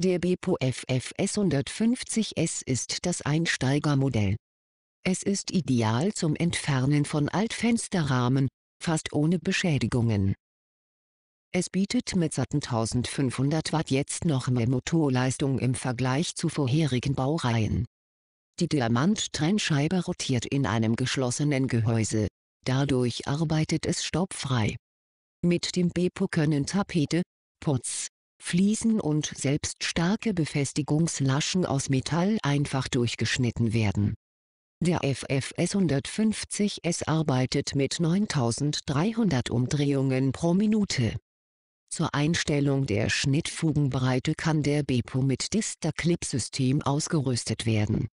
Der Bepo FFS 150S ist das Einsteigermodell. Es ist ideal zum Entfernen von Altfensterrahmen, fast ohne Beschädigungen. Es bietet mit satten 1500 Watt jetzt noch mehr Motorleistung im Vergleich zu vorherigen Baureihen. Die Diamant-Trennscheibe rotiert in einem geschlossenen Gehäuse, dadurch arbeitet es staubfrei. Mit dem Bepo können Tapete, Putz, Fliesen und selbst starke Befestigungslaschen aus Metall einfach durchgeschnitten werden. Der FFS 150S arbeitet mit 9300 Umdrehungen pro Minute. Zur Einstellung der Schnittfugenbreite kann der Bepo mit Distaclip-System ausgerüstet werden